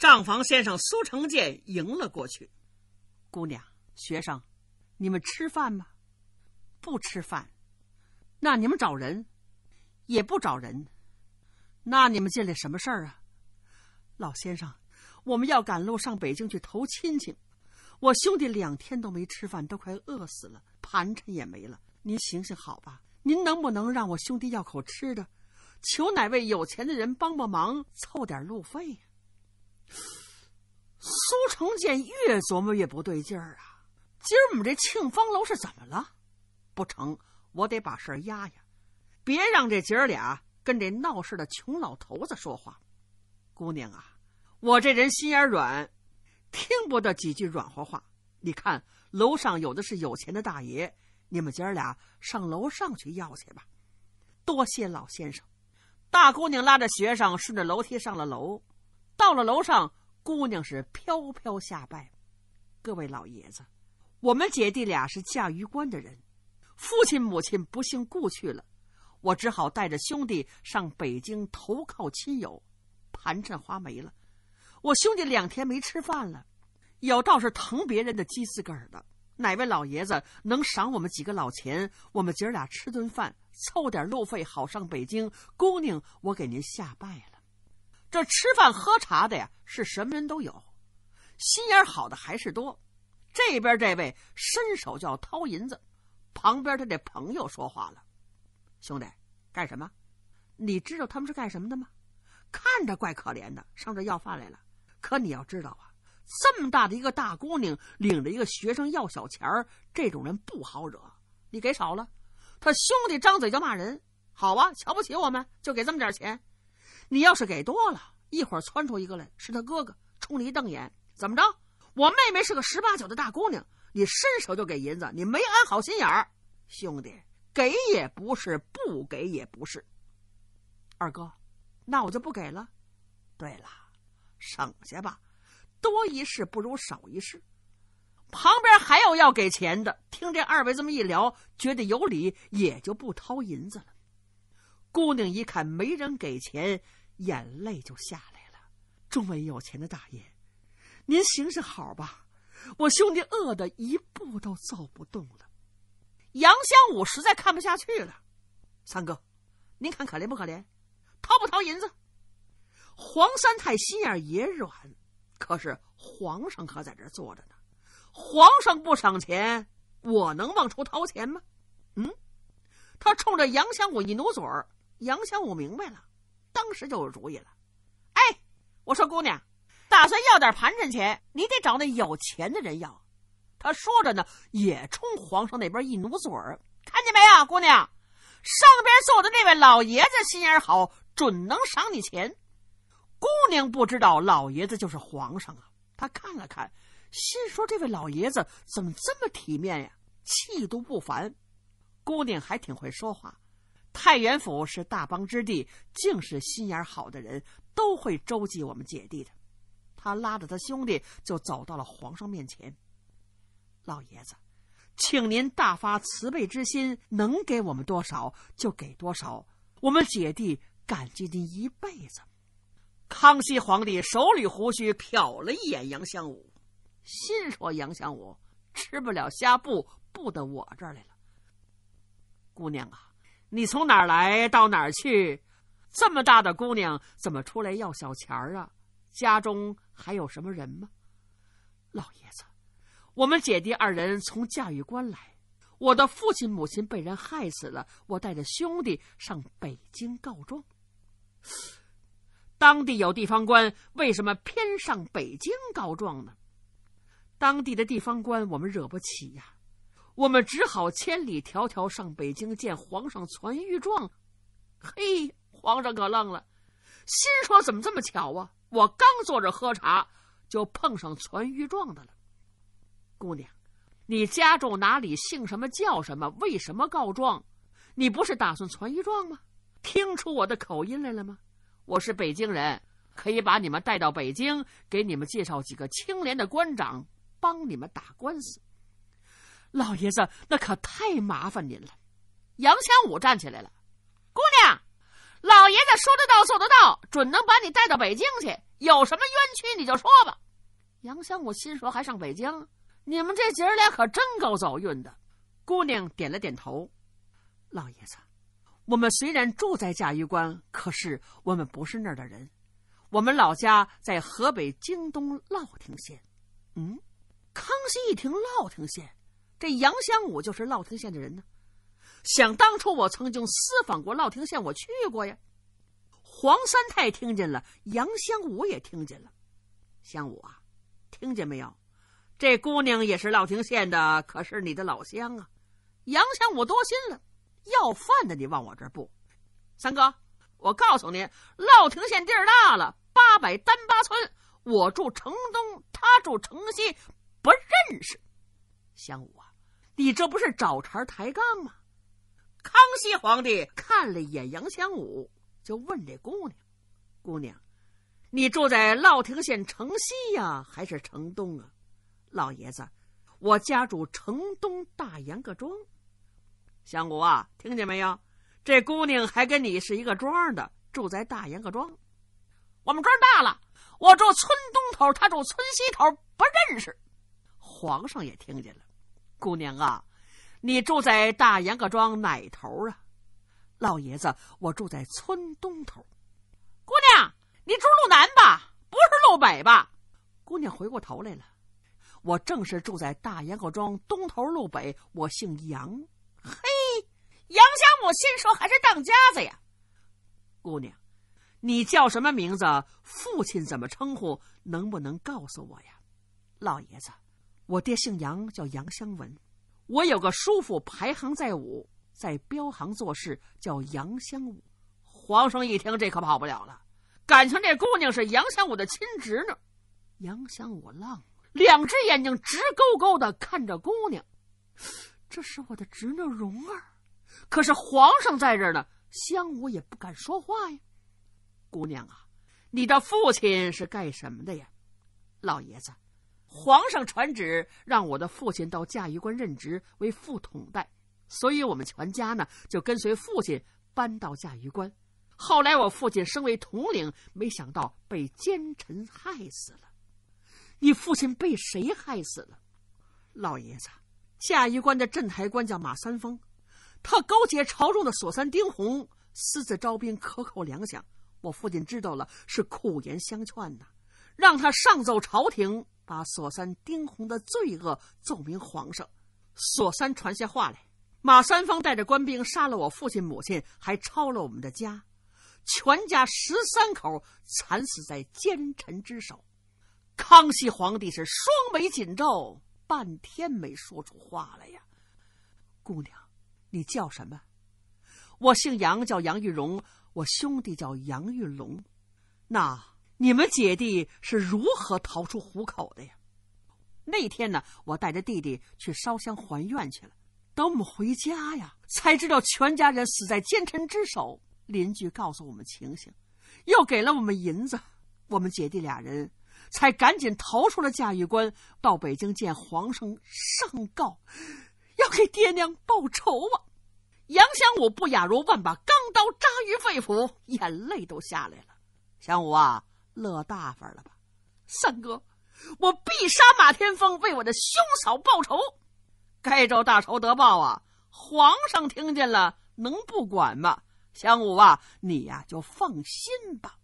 账房先生苏成建迎了过去，姑娘、学生，你们吃饭吗？不吃饭，那你们找人也不找人，那你们进来什么事儿啊？老先生，我们要赶路上北京去投亲戚，我兄弟两天都没吃饭，都快饿死了，盘缠也没了。您行行好吧，您能不能让我兄弟要口吃的？求哪位有钱的人帮帮忙，凑点路费。苏成建越琢磨越不对劲儿啊！今儿我们这庆丰楼是怎么了？不成，我得把事儿压压，别让这姐儿俩跟这闹事的穷老头子说话。姑娘啊，我这人心眼软，听不得几句软和话。你看楼上有的是有钱的大爷，你们姐儿俩上楼上去要去吧。多谢老先生。大姑娘拉着学生顺着楼梯上了楼。到了楼上，姑娘是飘飘下拜。各位老爷子，我们姐弟俩是驾鱼关的人，父亲母亲不幸故去了，我只好带着兄弟上北京投靠亲友，盘缠花没了，我兄弟两天没吃饭了。有道是疼别人的，鸡自个儿的。哪位老爷子能赏我们几个老钱，我们姐儿俩吃顿饭，凑点路费，好上北京。姑娘，我给您下拜了。这吃饭喝茶的呀，是什么人都有，心眼好的还是多。这边这位伸手就要掏银子，旁边他这朋友说话了：“兄弟，干什么？你知道他们是干什么的吗？看着怪可怜的，上这要饭来了。可你要知道啊，这么大的一个大姑娘，领着一个学生要小钱儿，这种人不好惹。你给少了，他兄弟张嘴就骂人。好啊，瞧不起我们就给这么点钱。”你要是给多了，一会儿窜出一个来，是他哥哥冲你一瞪眼，怎么着？我妹妹是个十八九的大姑娘，你伸手就给银子，你没安好心眼儿。兄弟，给也不是，不给也不是。二哥，那我就不给了。对了，省下吧，多一事不如少一事。旁边还有要给钱的，听这二位这么一聊，觉得有理，也就不掏银子了。姑娘一看没人给钱。眼泪就下来了，众位有钱的大爷，您行行好吧，我兄弟饿得一步都走不动了。杨香武实在看不下去了，三哥，您看可怜不可怜？掏不掏银子？黄三太心眼也软，可是皇上可在这坐着呢，皇上不赏钱，我能往出掏钱吗？嗯，他冲着杨香武一努嘴儿，杨香武明白了。当时就有主意了，哎，我说姑娘，打算要点盘缠钱，你得找那有钱的人要。他说着呢，也冲皇上那边一努嘴儿，看见没有，姑娘，上边坐的那位老爷子心眼好，准能赏你钱。姑娘不知道老爷子就是皇上啊，她看了看，心说这位老爷子怎么这么体面呀，气度不凡。姑娘还挺会说话。太原府是大邦之地，竟是心眼好的人都会周济我们姐弟的。他拉着他兄弟就走到了皇上面前。老爷子，请您大发慈悲之心，能给我们多少就给多少，我们姐弟感激您一辈子。康熙皇帝手里胡须瞟了一眼杨香武，心说杨香武吃不了虾布，布到我这儿来了。姑娘啊！你从哪儿来到哪儿去？这么大的姑娘，怎么出来要小钱儿啊？家中还有什么人吗？老爷子，我们姐弟二人从驾驭关来，我的父亲母亲被人害死了，我带着兄弟上北京告状。当地有地方官，为什么偏上北京告状呢？当地的地方官，我们惹不起呀。我们只好千里迢迢上北京见皇上传御状。嘿，皇上可愣了，心说怎么这么巧啊？我刚坐着喝茶，就碰上传御状的了。姑娘，你家住哪里？姓什么叫什么？为什么告状？你不是打算传御状吗？听出我的口音来了吗？我是北京人，可以把你们带到北京，给你们介绍几个清廉的官长，帮你们打官司。老爷子，那可太麻烦您了。杨香武站起来了，姑娘，老爷子说得到做得到，准能把你带到北京去。有什么冤屈你就说吧。杨香武心说，还上北京？你们这姐儿俩可真够走运的。姑娘点了点头。老爷子，我们虽然住在嘉峪关，可是我们不是那儿的人。我们老家在河北京东乐亭县。嗯，康熙一听乐亭县。这杨香武就是乐亭县的人呢。想当初我曾经私访过乐亭县，我去过呀。黄三太听见了，杨香武也听见了。香武啊，听见没有？这姑娘也是乐亭县的，可是你的老乡啊。杨香武多心了，要饭的你往我这儿步。三哥，我告诉你，乐亭县地儿大了，八百单八村，我住城东，他住城西，不认识。香武。你这不是找茬抬杠吗？康熙皇帝看了一眼杨香武，就问这姑娘：“姑娘，你住在乐亭县城西呀，还是城东啊？”老爷子，我家住城东大杨各庄。香武啊，听见没有？这姑娘还跟你是一个庄的，住在大杨各庄。我们庄大了，我住村东头，她住村西头，不认识。皇上也听见了。姑娘啊，你住在大杨各庄哪头啊？老爷子，我住在村东头。姑娘，你住路南吧，不是路北吧？姑娘回过头来了，我正是住在大杨各庄东头路北。我姓杨，嘿，杨家我先说还是当家子呀。姑娘，你叫什么名字？父亲怎么称呼？能不能告诉我呀？老爷子。我爹姓杨，叫杨香文。我有个叔父，排行在五，在镖行做事，叫杨香武。皇上一听，这可跑不了了。敢情这姑娘是杨香武的亲侄女。杨香武愣了，两只眼睛直勾勾的看着姑娘。这是我的侄女蓉儿。可是皇上在这儿呢，香武也不敢说话呀。姑娘啊，你的父亲是干什么的呀？老爷子。皇上传旨，让我的父亲到嘉峪关任职为副统带，所以我们全家呢就跟随父亲搬到嘉峪关。后来我父亲升为统领，没想到被奸臣害死了。你父亲被谁害死了？老爷子，嘉峪关的镇台官叫马三丰，他勾结朝中的索三丁红，私自招兵克扣粮饷。我父亲知道了，是苦言相劝的，让他上奏朝廷。把索三、丁红的罪恶奏明皇上。索三传下话来，马三芳带着官兵杀了我父亲、母亲，还抄了我们的家，全家十三口惨死在奸臣之手。康熙皇帝是双眉紧皱，半天没说出话来呀。姑娘，你叫什么？我姓杨，叫杨玉荣。我兄弟叫杨玉龙。那。你们姐弟是如何逃出虎口的呀？那天呢，我带着弟弟去烧香还愿去了。等我们回家呀，才知道全家人死在奸臣之手。邻居告诉我们情形，又给了我们银子。我们姐弟俩人，才赶紧逃出了嘉峪关，到北京见皇上上告，要给爹娘报仇啊！杨香武不雅如万把钢刀扎于肺腑，眼泪都下来了。香武啊！乐大发了吧，三哥，我必杀马天风，为我的兄嫂报仇。该州大仇得报啊！皇上听见了，能不管吗？湘武啊，你呀就放心吧。